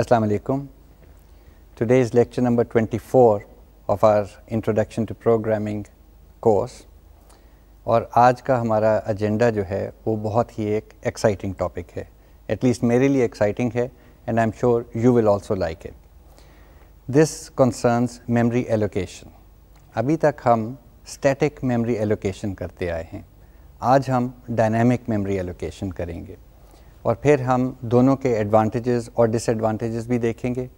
Assalamu alaikum. Today is lecture number 24 of our Introduction to Programming course और आज का हमारा एजेंडा जो है वो बहुत ही एक एक्साइटिंग टॉपिक है एटलीस्ट मेरे लिए एक्साइटिंग है and I am sure you will also like it this concerns memory allocation अभी तक हम स्टैटिक मेमोरी एलोकेशन करते आए हैं आज हम डायनामिक मेमोरी एलोकेशन करेंगे और फिर हम दोनों के एडवांटेजेस और डिसएडवांटेजेस भी देखेंगे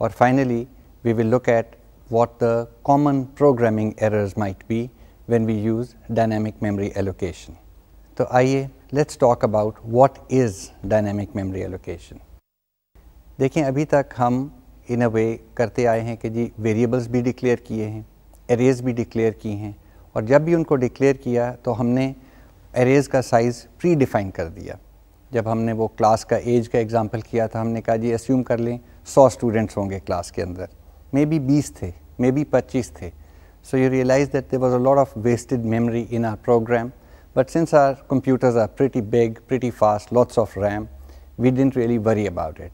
और finally we will look at what the common programming errors might be when we use dynamic memory allocation तो आइए let's talk about what is dynamic memory allocation देखें अभी तक हम इन अ वे करते आए हैं कि जी वेरिएबल्स भी डिक्लेयर किए हैं एरेज भी डिक्लेयर किए हैं और जब भी उनको डिक्लेयर किया तो हमने एरेज का साइज़ प्री डिफाइन कर दिया जब हमने वो क्लास का एज का एग्ज़ाम्पल किया था हमने कहा जी अस्यूम कर लें 100 स्टूडेंट्स होंगे क्लास के अंदर मे बी 20 थे मे बी 25 थे So you realize that there was a lot of wasted memory in our program. But since our computers are pretty big, pretty fast, lots of RAM, we didn't really worry about it.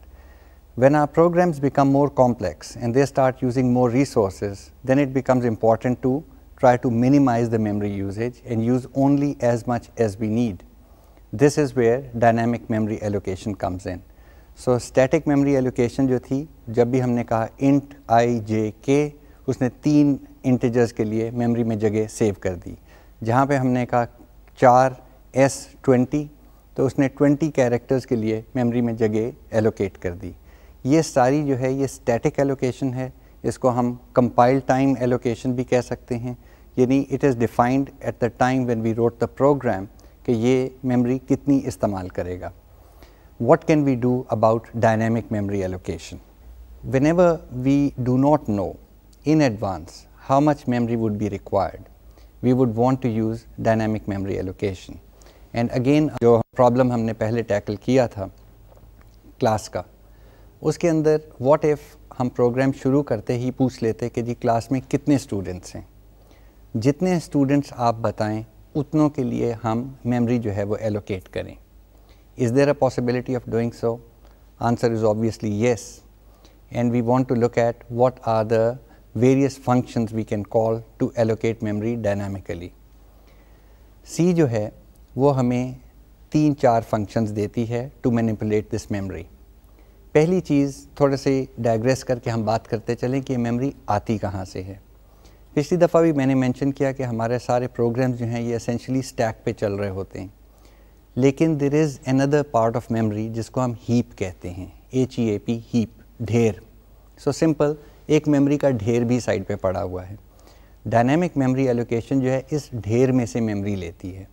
When our programs become more complex and they start using more resources, then it becomes important to try to minimize the memory usage and use only as much as we need. This is where dynamic memory allocation comes in. So static memory allocation जो थी जब भी हमने कहा int आई जे के उसने तीन integers के लिए मेमरी में जगह सेव कर दी जहाँ पे हमने कहा चार एस ट्वेंटी तो उसने ट्वेंटी कैरेक्टर्स के लिए मेमरी में जगह एलोकेट कर दी ये सारी जो है ये स्टैटिक एलोकेशन है इसको हम कंपाइल टाइम एलोकेशन भी कह सकते हैं यानी it is defined at the time when we wrote the program कि ये मेमोरी कितनी इस्तेमाल करेगा what can we do about dynamic memory allocation whenever we do not know in advance how much memory would be required we would want to use dynamic memory allocation and again जो problem हमने पहले tackle किया था class का उसके अंदर what if हम programme शुरू करते ही पूछ लेते कि जी क्लास में कितने स्टूडेंट्स हैं जितने स्टूडेंट्स आप बताएं उतनों के लिए हम मेमरी जो है वो एलोकेट करें is there a possibility of doing so answer is obviously yes and we want to look at what are the various function we can call to allocate memory dynamically C जो है वो हमें तीन चार functions देती है to manipulate this memory पहली चीज़ थोड़े से डायग्रेस करके हम बात करते चलें कि ये मेमोरी आती कहाँ से है पिछली दफ़ा भी मैंने मेंशन किया कि हमारे सारे प्रोग्राम जो हैं ये असेंशली स्टैक पे चल रहे होते हैं लेकिन there is another part of memory जिसको हम हीप कहते हैं H E A P heap ढेर सो सिंपल एक मेमोरी का ढेर भी साइड पे पड़ा हुआ है डायनेमिक मेमोरी एलोकेशन जो है इस ढेर में से मेमोरी लेती है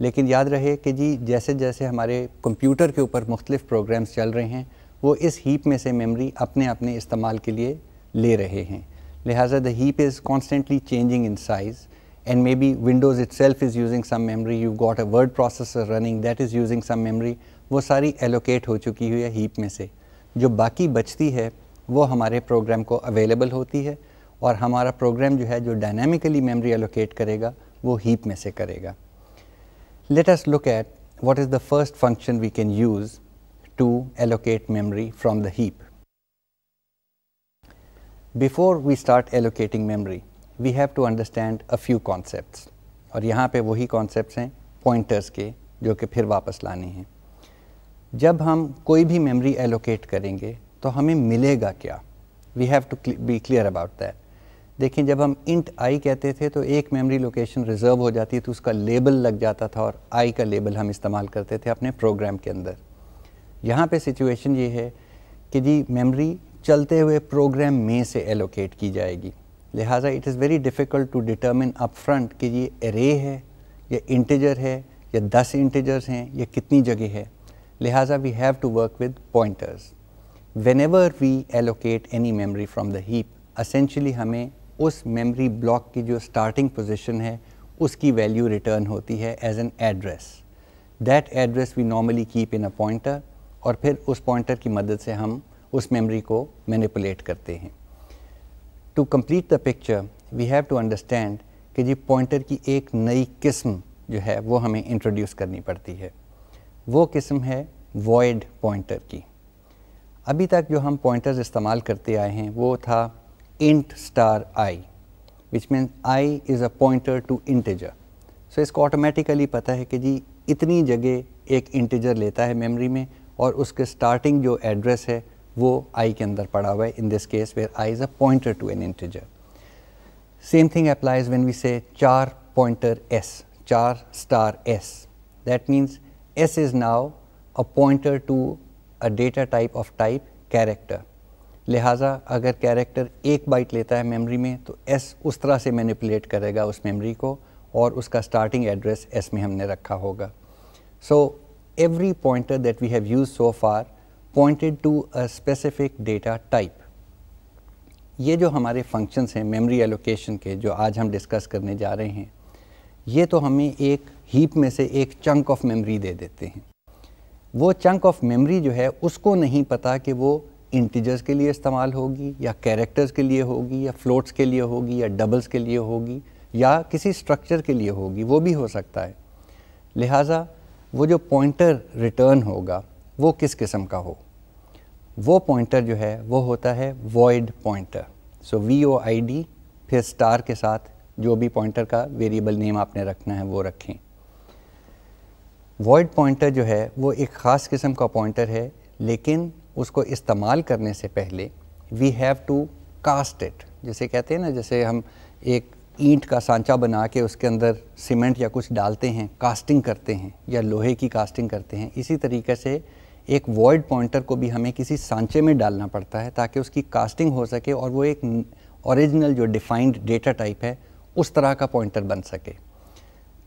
लेकिन याद रहे कि जी जैसे जैसे हमारे कंप्यूटर के ऊपर मुख्तलिफ प्रोग्राम्स चल रहे हैं वो इस हीप में से मेमोरी अपने अपने इस्तेमाल के लिए ले रहे हैं Lihaza, the heap is constantly changing in size and maybe Windows itself is using some memory, you've got a word processor running that is using some memory, वो सारी allocate हो चुकी हुई है heap में से जो बाकी बचती है वो हमारे program को available होती है और हमारा program जो है जो dynamically memory allocate करेगा वो heap में से Let us look at what is the first function we can use to allocate memory from the heap. Before we start allocating memory we have to understand a few concept और यहाँ पे वही concept हैं pointers के जो कि फिर वापस लाने हैं जब हम कोई भी मेमरी एलोकेट करेंगे तो हमें मिलेगा क्या we have to be clear about that देखिए जब हम इंट आई कहते थे तो एक मेमोरी लोकेशन रिजर्व हो जाती तो उसका लेबल लग जाता था और आई का लेबल हम इस्तेमाल करते थे अपने प्रोग्राम के अंदर यहाँ पे सिचुएशन ये है कि जी मेमोरी चलते हुए प्रोग्राम में से एलोकेट की जाएगी लिहाजा it is very difficult to determine up front कि ये एरे है या इंटीजर है या दस इंटीजर्स हैं या कितनी जगह है लिहाजा we have to work with pointers whenever we allocate any memory from the heap essentially हमें उस मेमरी ब्लॉक की जो स्टार्टिंग पोजिशन है उसकी वैल्यू रिटर्न होती है as an address that address we normally keep in a pointer और फिर उस पॉइंटर की मदद से हम उस मेमोरी को मैनिपुलेट करते हैं to complete the picture we have to understand कि जी पॉइंटर की एक नई किस्म जो है वो हमें इंट्रोड्यूस करनी पड़ती है वो किस्म है वॉइड पॉइंटर की अभी तक जो हम पॉइंटर्स इस्तेमाल करते आए हैं वो था int star i which mean i is a pointer to integer so इसको ऑटोमेटिकली पता है कि जी इतनी जगह एक इंटेजर लेता है मेमोरी में और उसके स्टार्टिंग जो एड्रेस है वो आई के अंदर पड़ा हुआ है in this case where i is a pointer to an integer same thing applies when we say char pointer s char star s that means s is now a pointer to a data type of type character लिहाजा अगर character एक bite लेता है memory में तो s उस तरह से मैनिपुलेट करेगा उस मेमोरी को और उसका स्टार्टिंग एड्रेस s में हमने रखा होगा so every pointer that we have used so far pointed to a specific data type. ये जो हमारे functions हैं memory एलोकेशन के जो आज हम डिस्कस करने जा रहे हैं ये तो हमें एक हीप में से एक चंक ऑफ memory दे देते हैं वो चंक ऑफ memory जो है उसको नहीं पता कि वो integers के लिए इस्तेमाल होगी या कैरेक्टर्स के लिए होगी या फ्लोट्स के लिए होगी या डबल्स के लिए होगी या किसी स्ट्रक्चर के लिए होगी वो भी हो सकता है लिहाजा वो जो पॉइंटर रिटर्न होगा वो किस किस्म का हो वो पॉइंटर जो है वो होता है void pointer so we V O I फिर स्टार के साथ जो भी पॉइंटर का वेरिएबल नेम आपने रखना है वो रखें वॉइड पॉइंटर जो है वो एक ख़ास किस्म का पॉइंटर है लेकिन उसको इस्तेमाल करने से पहले we have to cast it जैसे कहते हैं ना जैसे हम एक ईंट का सांचा बना के उसके अंदर सीमेंट या कुछ डालते हैं कास्टिंग करते हैं या लोहे की कास्टिंग करते हैं इसी तरीके से एक वॉइड पॉइंटर को भी हमें किसी सांचे में डालना पड़ता है ताकि उसकी कास्टिंग हो सके और वो एक ओरिजिनल जो डिफाइंड डेटा टाइप है उस तरह का पॉइंटर बन सके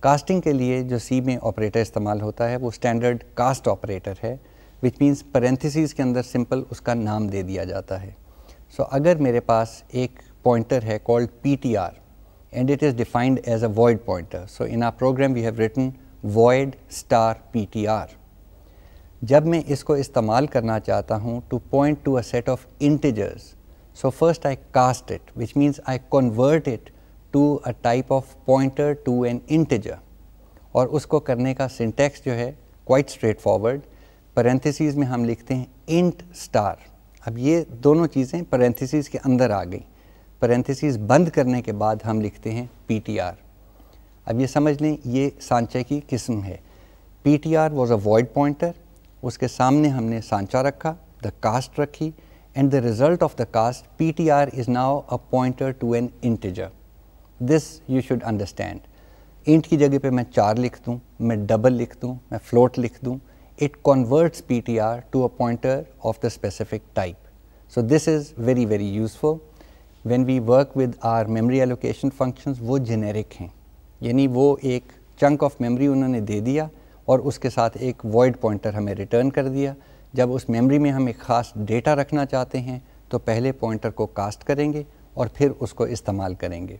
कास्टिंग के लिए जो सी में ऑपरेटर इस्तेमाल होता है वो स्टैंडर्ड कास्ट ऑपरेटर है विच मीन्स पेरेंथिस के अंदर सिंपल उसका नाम दे दिया जाता है सो so, अगर मेरे पास एक पॉइंटर है called P T R and it is defined as a void pointer so in our program we have written void star PTR. जब मैं इसको इस्तेमाल करना चाहता हूँ to point to a set of integers so first I cast it which means I convert it to a type of pointer to an integer और उसको करने का सिंटेक्स जो है क्वाइट स्ट्रेट फॉरवर्ड पैरेंथेसिस में हम लिखते हैं इंट स्टार अब ये दोनों चीज़ें पैरेंथेसिस के अंदर आ गई पैरेंथेसिस बंद करने के बाद हम लिखते हैं आर अब ये समझ लें ये सांचे की किस्म है P T R was a void pointer उसके सामने हमने सांचा रखा द कास्ट रखी and the result of the cast P T R is now a pointer to an integer this you should understand int की जगह पे मैं चार लिख दूँ मैं डबल लिख दूँ मैं फ्लोट लिख दूँ it converts P T R to a pointer of the specific type so this is very very useful when we work with our memory allocation functions वो जेनेरिक हैं यानी वो एक चंक ऑफ मेमरी उन्होंने दे दिया और उसके साथ एक वॉइड पॉइंटर हमें रिटर्न कर दिया जब उस मेमोरी में हम एक ख़ास डेटा रखना चाहते हैं तो पहले पॉइंटर को कास्ट करेंगे और फिर उसको इस्तेमाल करेंगे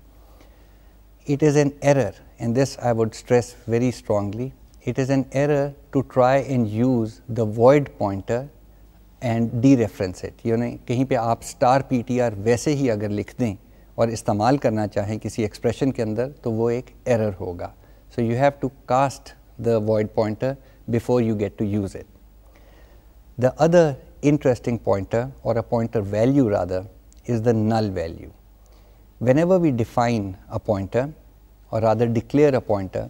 it is an error and this I would stress very strongly it is an error to try and use the void pointer and dereference it यानी कहीं पे आप star ptr वैसे ही अगर लिख दें और इस्तेमाल करना चाहें किसी एक्सप्रेशन के अंदर तो वो एक एरर होगा so you have to cast the void pointer before you get to use it. The other interesting pointer or a pointer value rather is the null value. Whenever we define a pointer or rather declare a pointer,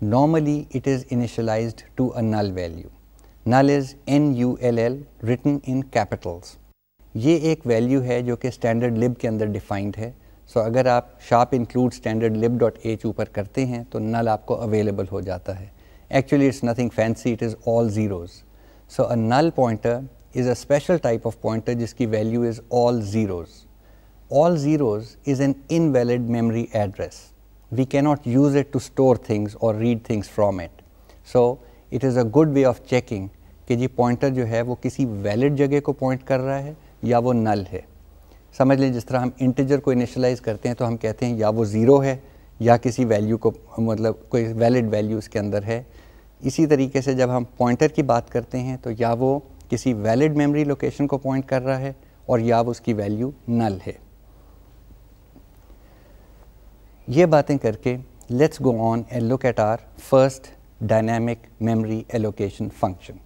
normally it is initialized to a null value. Null is N-U-L-L written in capitals. ये एक value है जो कि standard lib के अंदर defined है so, अगर आप sharp include standard lib dot H ऊपर करते हैं तो null आपको available हो जाता है Actually, it's nothing fancy, it is all zeros. So a null pointer is a special type of pointer jiski value is all zeros. All zeros is an invalid memory address. We cannot use it to store things or read things from it. So it is a good way of checking कि जी pointer, जो है वो किसी valid जगह को point कर रहा है या वो नल है समझ लें जिस तरह हम इंटीजर को इनिशलाइज करते हैं तो हम कहते हैं या वो ज़ीरो है या किसी वैल्यू को मतलब कोई वैलिड वैल्यू अंदर है इसी तरीके से जब हम पॉइंटर की बात करते हैं तो या वो किसी वैलिड मेमोरी लोकेशन को पॉइंट कर रहा है और या वो उसकी वैल्यू नल है ये बातें करके let's go on and look at our first dynamic memory allocation function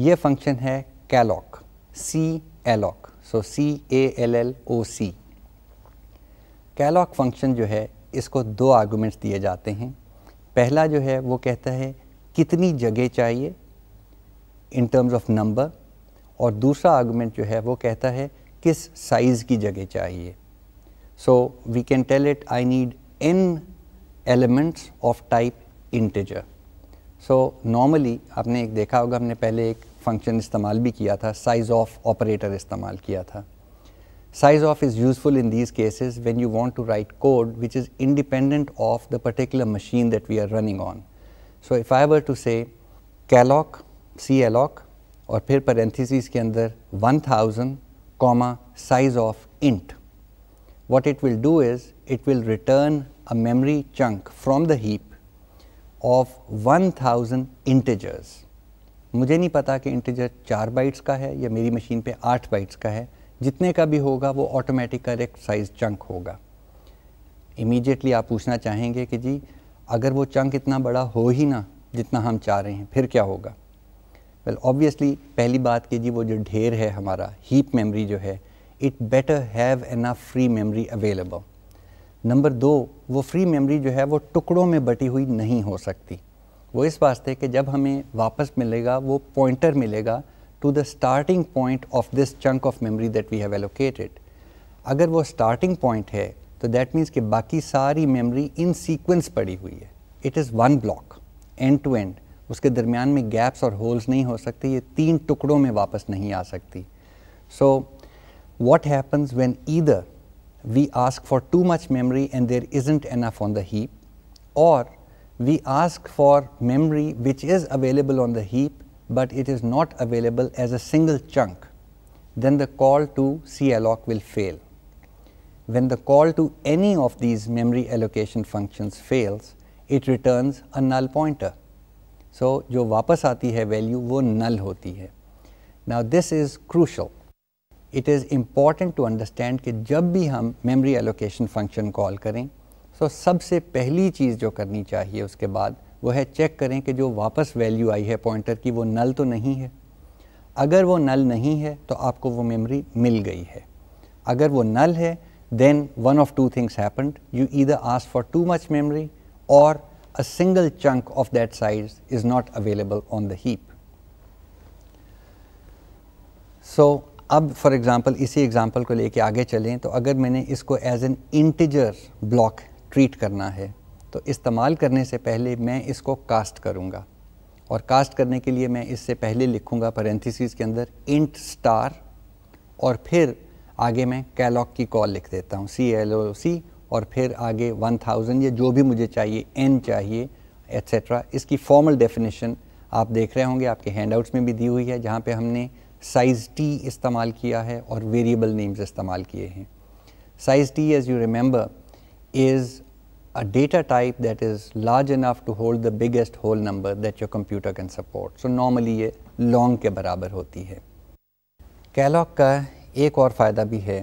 ये फंक्शन है calloc C alloc so C A L L O C calloc function जो है इसको दो आर्गूमेंट्स दिए जाते हैं पहला जो है वो कहता है कितनी जगह चाहिए इन टर्म्स ऑफ नंबर और दूसरा आर्गूमेंट जो है वो कहता है किस साइज़ की जगह चाहिए so we can tell it I need n elements of type integer so normally आपने एक देखा होगा हमने पहले एक फंक्शन इस्तेमाल भी किया था साइज ऑफ ऑपरेटर इस्तेमाल किया था size of is useful in these cases when you want to write code which is independent of the particular machine that we are running on so if I were to say calloc C alloc और फिर parenthesis के अंदर one thousand comma size of int it will do is it will return a memory chunk chunk the heap of one 1000 integers मुझे नहीं पता कि integer चार bytes का है या मेरी मशीन पे आठ बाइट्स का है जितने का भी होगा वो ऑटोमेटिक करेक्ट साइज चंक होगा इमीडिएटली आप पूछना चाहेंगे कि जी अगर वो चंक इतना बड़ा हो ही ना जितना हम चाह रहे हैं फिर क्या होगा वेल well, ऑब्वियसली पहली बात की जी वो जो ढेर है हमारा हीप मेमोरी जो है it better have enough free memory available number दो वो फ्री मेमोरी जो है वो टुकड़ों में बटी हुई नहीं हो सकती वो इस वास्ते कि जब हमें वापस मिलेगा वो पॉइंटर मिलेगा to the starting point of this chunk of memory that we have allocated अगर वो स्टार्टिंग पॉइंट है तो दैट मीन्स कि बाकी सारी मेमोरी इन सीक्वेंस पड़ी हुई है it is one block end to end उसके दरमियान में गैप्स और होल्स नहीं हो सकते ये तीन टुकड़ों में वापस नहीं आ सकती so what happens when either we ask for too much memory and there isn't enough on the heap और we ask for memory which is available on the heap but it is not available as a single chunk the call to C alloc will fail when the call to any of these memory allocation functions fails, it returns a null pointer. So, jo वापस aati hai value wo null hoti hai. Now this is crucial. It is important to understand कि jab bhi hum memory allocation function call करें तो सबसे pehli cheez jo karni chahiye uske baad, wo hai check karein कि jo वापस value I hai pointer ki, wo null to nahi hai. अगर वो नल नहीं है तो आपको वो मेमोरी मिल गई है अगर वो नल है then one of two things happened. You either asked for too much memory or a single chunk of that size is not available on the heap. So अब फॉर एग्ज़ाम्पल इसी एग्ज़ाम्पल को लेके आगे चलें तो अगर मैंने इसको as an integer block treat करना है तो इस्तेमाल करने से पहले मैं इसको कास्ट करूँगा और कास्ट करने के लिए मैं इससे पहले लिखूँगा पेरेंथिस के अंदर इंट स्टार और फिर आगे मैं कैलॉग की कॉल लिख देता हूँ सी एल ओ सी और फिर आगे 1000 या जो भी मुझे चाहिए एन चाहिए एट्सट्रा इसकी फॉर्मल डेफिनेशन आप देख रहे होंगे आपके हैंडआउट्स में भी दी हुई है जहाँ पे हमने साइज़ टी इस्तेमाल किया है और वेरिएबल नेम्स इस्तेमाल किए हैं size T as you remember is a data type that is large enough to hold the biggest whole number that your computer can support so normally ये लॉन्ग के बराबर होती है कैलॉग का एक और फ़ायदा भी है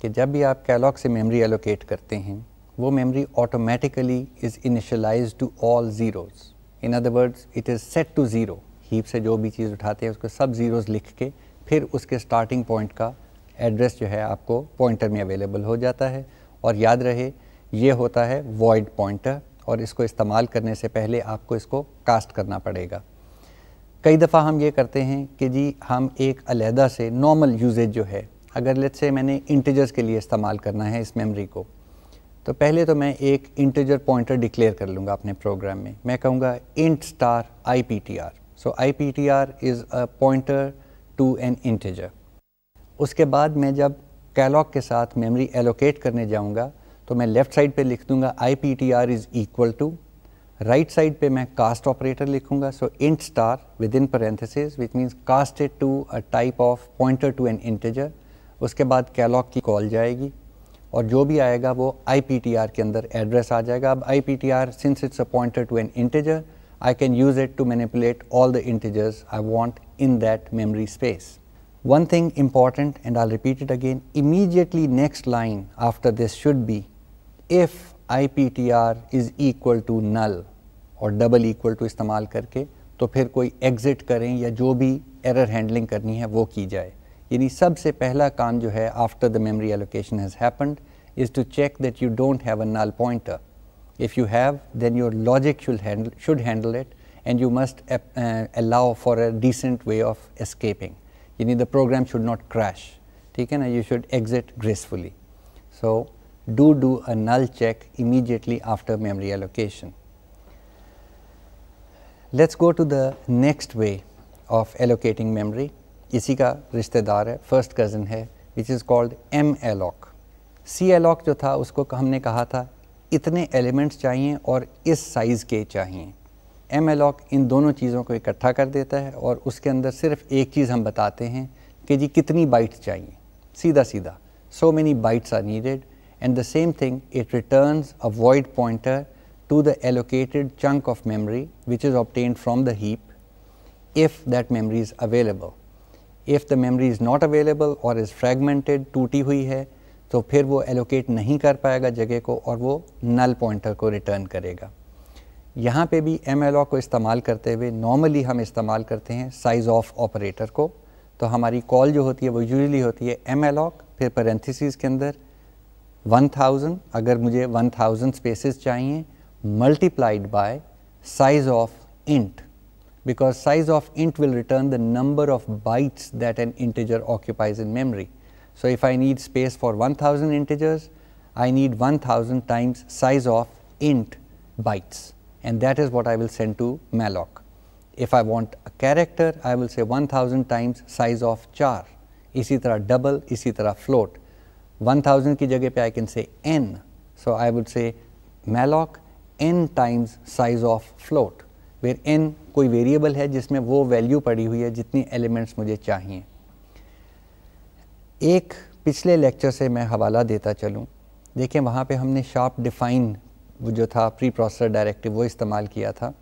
कि जब भी आप कैलॉग से मेमोरी एलोकेट करते हैं वो memory automatically is initialise to all zeros in other words it is set to zero heap से जो भी चीज़ उठाते हैं उसको सब ज़ीरोज़ लिख के फिर उसके स्टार्टिंग पॉइंट का एड्रेस जो है आपको पॉइंटर में अवेलेबल हो जाता है और याद रहे ये होता है वॉइड पॉइंटर और इसको इस्तेमाल करने से पहले आपको इसको कास्ट करना पड़ेगा कई दफ़ा हम ये करते हैं कि जी हम एक अलहदा से नॉर्मल यूजेज जो है अगर लेट से मैंने इंटीजर्स के लिए इस्तेमाल करना है इस मेमोरी को तो पहले तो मैं एक इंटीजर पॉइंटर डिक्लेयर कर लूँगा अपने प्रोग्राम में मैं कहूँगा int star I P T R so I P T R is a pointer to an integer उसके बाद मैं जब कैलॉग के साथ मेमोरी एलोकेट करने जाऊँगा तो मैं लेफ़्ट साइड पर लिख दूँगा I P T R is equal to right side पे मैं कास्ट ऑपरेटर लिखूंगा so int star with in parenthesis which means cast it to a type of pointer to an integer उसके बाद Kellogg की call जाएगी और जो भी आएगा वो आई के अंदर एड्रेस आ जाएगा अब I P T R since it's a pointer to an integer I can use it to manipulate all the integers I want in that memory space one thing important and I repeat it again immediately next line after this should be if IPTR is equal to null or double equal to استعمال کر کے تو پھر کوئی exit کریں یا جو بھی error handling کرنی ہے وہ کی جائے یعنی سب سے پہلا کام جو after the memory allocation has happened is to check that you don't have a null pointer if you have then your logic should handle, should handle it and you must uh, uh, allow for a decent way of escaping You یعنی the program should not crash ٹھیک ہے نا you should exit gracefully so do do a null check immediately after memory allocation. Let us go to the next way of allocating memory. इसी का रिश्तेदार है first cousin है which is called malloc calloc जो था उसको हमने कहा था इतने एलिमेंट्स चाहिए और इस साइज़ के चाहिए एम एलॉक इन दोनों चीज़ों को इकट्ठा कर देता है और उसके अंदर सिर्फ एक चीज़ हम बताते हैं कि जी कितनी बाइट्स चाहिए सीधा सीधा so many bytes are needed and the same thing it returns a void pointer to the allocated chunk of memory which is obtained from the heap if that memory is available. If the memory is not available or is fragmented tooti hui hai to phir wo allocate nahi kar payega jagah ko aur wo null pointer ko return karega yahan pe bhi M ko istemal karte hue normally hum istemal karte hain size of operator ko to hamari call jo hoti hai wo usually hoti hai M फिर parenthesis के अंदर 1000 अगर मुझे 1000 spaces चाहिए multiplied by size of int because size of int will return the number of bytes that an integer occupies in memory. So, if I need space for 1000 integers, I need 1000 times size of int bytes and that is what I will send to malloc. If I want a character, I will say 1000 times size of char, isi tarah double, isi tarah float. One thousand की जगह पे I can say N so I would say malloc N times size of float where N कोई variable है जिसमें वो value पड़ी हुई है जितनी एलिमेंट्स मुझे चाहिए एक पिछले लेक्चर से मैं हवाला देता चलूँ देखें वहाँ पर हमने शार्प डिफाइन जो था प्री प्रोसेसर डायरेक्टिव वो इस्तेमाल किया था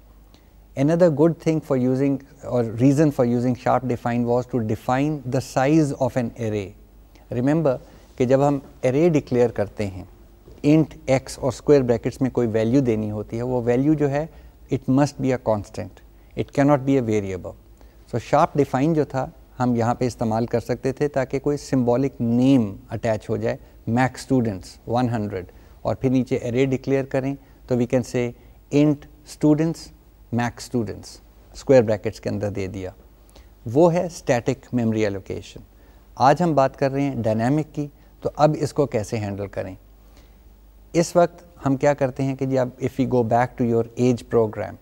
another good thing for using or reason for using sharp define was to define the size of an array remember कि जब हम एरे डिक्लेयर करते हैं इंट एक्स और स्क्वायर ब्रैकेट्स में कोई वैल्यू देनी होती है वो वैल्यू जो है it must be a constant it can not be a variable so sharp define जो था हम यहाँ पे इस्तेमाल कर सकते थे ताकि कोई सिम्बॉलिक नेम अटैच हो जाए मैक्स स्टूडेंट्स 100 और फिर नीचे एरे डिक्लेयर करें तो we can say int students max students square brackets के अंदर दे दिया वो है स्टैटिक मेमोरी एलोकेशन आज हम बात कर रहे हैं डायनेमिक की तो अब इसको कैसे हैंडल करें इस वक्त हम क्या करते हैं कि जी अब if you go back to your age program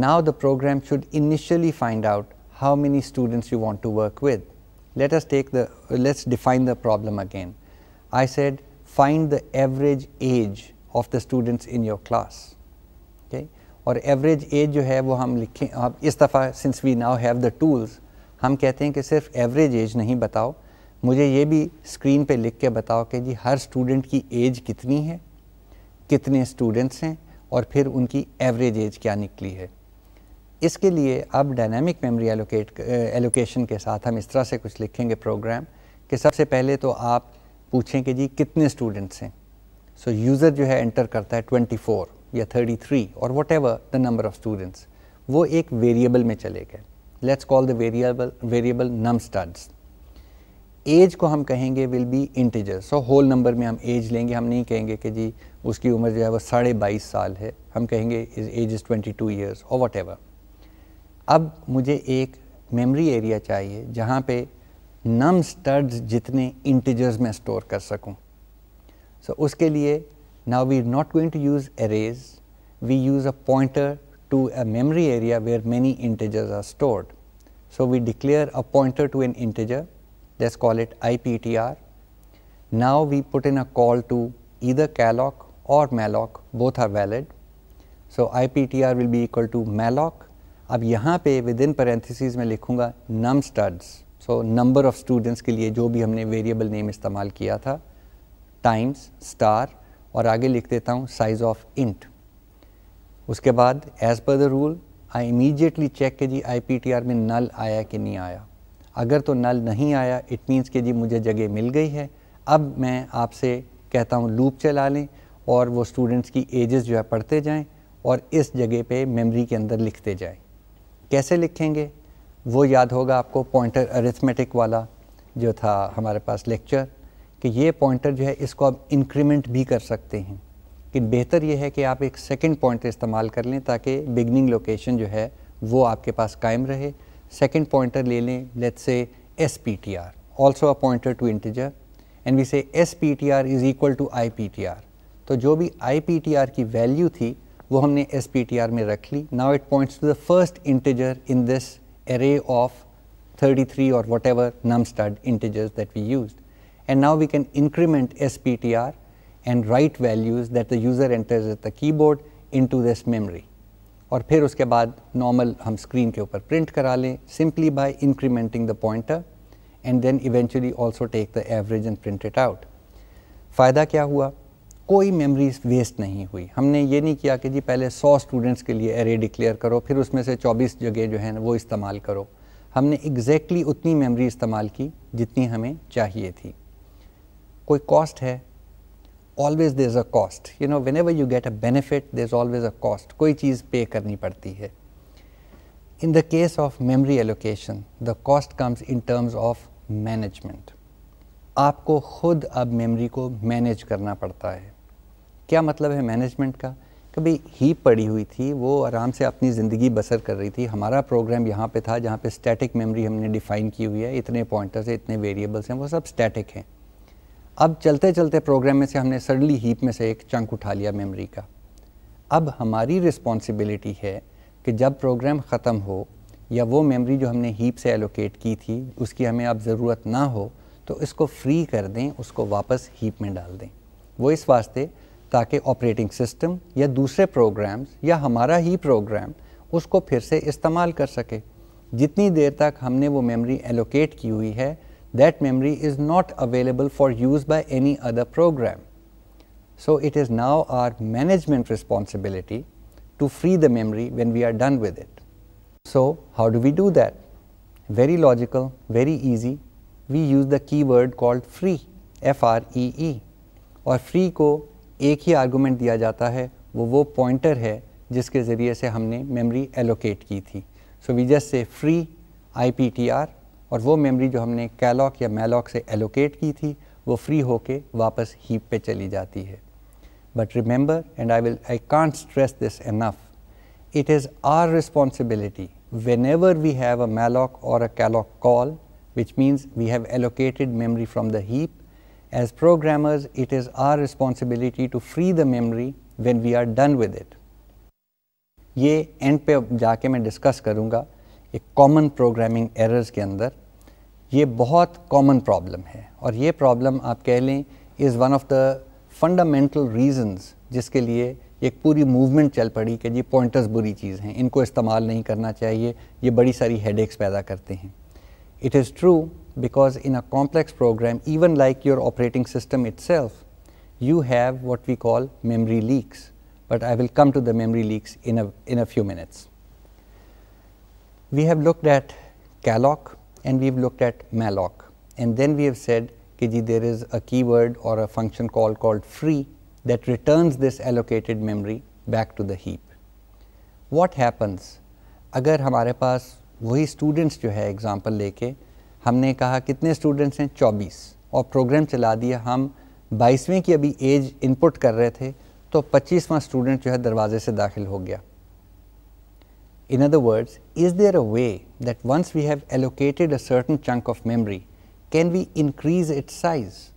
now the program should initially find out how many students you want to work with let us take the let's define the problem again I said find the average age of the students in your class ठीक और average age जो है वो हम लिखें अब इस दफ़ा since we now have the tools हम कहते हैं कि सिर्फ एवरेज एज नहीं बताओ मुझे ये भी स्क्रीन पे लिख के बताओ कि जी हर स्टूडेंट की एज कितनी है कितने स्टूडेंट्स हैं और फिर उनकी एवरेज एज क्या निकली है इसके लिए अब डायनामिक मेमोरी एलोकेट एलोकेशन के साथ हम इस तरह से कुछ लिखेंगे प्रोग्राम कि सबसे पहले तो आप पूछें कि जी कितने स्टूडेंट्स हैं सो so, यूज़र जो है एंटर करता है 24 या 33 और whatever the number of students वो एक वेरिएबल में चले गए let's call the variable variable num studs age को हम कहेंगे will be integer so whole number में हम एज लेंगे हम नहीं कहेंगे कि जी उसकी उम्र जो है वो साढ़े बाईस साल है हम कहेंगे is age is twenty two years और वट एवर अब मुझे एक मेमोरी एरिया चाहिए जहाँ पे नम स्टर्ड जितने इंटीजर्स में स्टोर कर सकूँ सो so, उसके लिए now we not going to use arrays we use a pointer to a memory area where many integers are stored so we declare a pointer to an integer let's call it IPTR. Now we put in a call to either calloc or malloc, both are valid. So IPTR will be equal to malloc. Ab yahan within parentheses mein likhunga num studs. So number of students ke liye jo bhi humne variable name istamal kiya times star aur aage likh deta size of int. Uske baad as per the rule I immediately check ki IPTR mein null aaya ki nahi अगर तो नल नहीं आया it means कि जी मुझे जगह मिल गई है अब मैं आपसे कहता हूँ लूप चला लें और वो स्टूडेंट्स की एजेस जो है पढ़ते जाएं और इस जगह पे मेमोरी के अंदर लिखते जाएं कैसे लिखेंगे वो याद होगा आपको पॉइंटर अरिथमेटिक वाला जो था हमारे पास लेक्चर कि ये पॉइंटर जो है इसको आप इंक्रीमेंट भी कर सकते हैं कि बेहतर ये है कि आप एक सेकंड पॉइंटर इस्तेमाल कर लें ताकि बिगनिंग लोकेशन जो है वो आपके पास कायम रहे second pointer ले लें let's say SPTR also a pointer to integer and we say SPTR is equal to IPTR तो जो भी IPTR की value थी वो हमने SPTR में रख ली now it points to the first integer in this array of 33 or whatever numstud integers that we used and now we can increment SPTR and write values that the user enters at the keyboard into this memory. और फिर उसके बाद normal हम screen के ऊपर print करा लें simply by incrementing the pointer and then eventually also take the average and print it out फ़ायदा क्या हुआ कोई मेमोरी वेस्ट नहीं हुई हमने ये नहीं किया कि जी पहले 100 स्टूडेंट्स के लिए एरे डिक्लेयर करो फिर उसमें से 24 जगह जो है वो इस्तेमाल करो हमने एग्जैक्टली exactly उतनी मेमोरी इस्तेमाल की जितनी हमें चाहिए थी कोई कॉस्ट है always there a cost you know whenever you get a benefit there is always a cost कोई चीज़ पे करनी पड़ती है. In the case of memory allocation the cost comes in terms of management आपको खुद अब मेमरी को मैनेज करना पड़ता है क्या मतलब है मैनेजमेंट का कभी ही पड़ी हुई थी वो आराम से अपनी ज़िंदगी बसर कर रही थी हमारा प्रोग्राम यहाँ पे था जहाँ पे स्टैटिक मेमोरी हमने डिफ़ाइन की हुई है इतने पॉइंटर्स हैं इतने वेरिएबल्स हैं वो सब स्टैटिक हैं अब चलते चलते प्रोग्राम में से हमने सडली हीप में से एक चंक उठा लिया मेमोरी का अब हमारी रिस्पॉन्सिबिलिटी है कि जब प्रोग्राम ख़त्म हो या वो मेमोरी जो हमने हीप से एलोकेट की थी उसकी हमें अब ज़रूरत ना हो तो इसको फ्री कर दें उसको वापस हीप में डाल दें वो इस वास्ते ताकि ऑपरेटिंग सिस्टम या दूसरे प्रोग्राम्स या हमारा ही प्रोग्राम उसको फिर से इस्तेमाल कर सके जितनी देर तक हमने वो मेमोरी एलोकेट की हुई है that memory is not available for use by any other program. So, it is now our management responsibility to free the memory when we are done with it. So, how do we do that? Very logical, very easy. We use the keyword called free, F R E E. और free को एक ही argument दिया जाता है वो वो pointer है जिसके ज़रिए से हमने memory allocate की थी So we just say free iptr. और वो मेमोरी जो हमने कैलॉक या मैलॉक से एलोकेट की थी वो फ्री होके वापस हीप पे चली जाती है but remember and I will I can't stress this enough it is our responsibility whenever we have a malloc or a calloc call which means we have allocated memory from the heap as programmers it is our responsibility to free the memory when we are done with it ये end पे जाके मैं discuss करूँगा एक common programming errors के अंदर ये बहुत कॉमन प्रॉब्लम है और ये प्रॉब्लम आप कह लें is one of the fundamental reasons जिसके लिए एक पूरी मूवमेंट चल पड़ी कि जी पॉइंटर्स बुरी चीज़ हैं इनको इस्तेमाल नहीं करना चाहिए ये बड़ी सारी हेड पैदा करते हैं it is true because in a complex program even like your operating system it's you have what we call memory leaks but I will come to the memory leaks in a few minutes we have looked at calloc and we've looked at malloc and then we have said ki ji there is a keyword or a function call called free that returns this allocated memory back to the heap. What happens agar hamare paas wahi students jo hai example leke humne kaha kitne students hain 24 aur program chala diya hum 22ve ki abhi age input kar rahe the तो 25वां student जो है दरवाजे से दाखिल हो गया In other words, is there a way that once we have allocated a certain chunk of memory, can we increase its size?